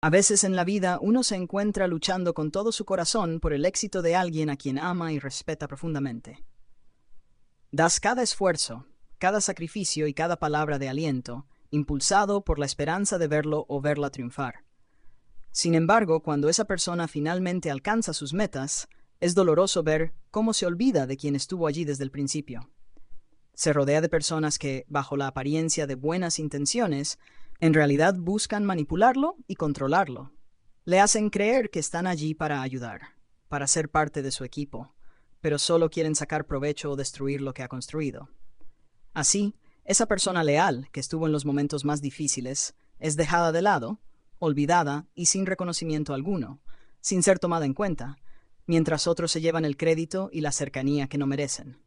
A veces en la vida uno se encuentra luchando con todo su corazón por el éxito de alguien a quien ama y respeta profundamente. Das cada esfuerzo, cada sacrificio y cada palabra de aliento, impulsado por la esperanza de verlo o verla triunfar. Sin embargo, cuando esa persona finalmente alcanza sus metas, es doloroso ver cómo se olvida de quien estuvo allí desde el principio. Se rodea de personas que, bajo la apariencia de buenas intenciones, en realidad buscan manipularlo y controlarlo. Le hacen creer que están allí para ayudar, para ser parte de su equipo, pero solo quieren sacar provecho o destruir lo que ha construido. Así, esa persona leal que estuvo en los momentos más difíciles es dejada de lado, olvidada y sin reconocimiento alguno, sin ser tomada en cuenta, mientras otros se llevan el crédito y la cercanía que no merecen.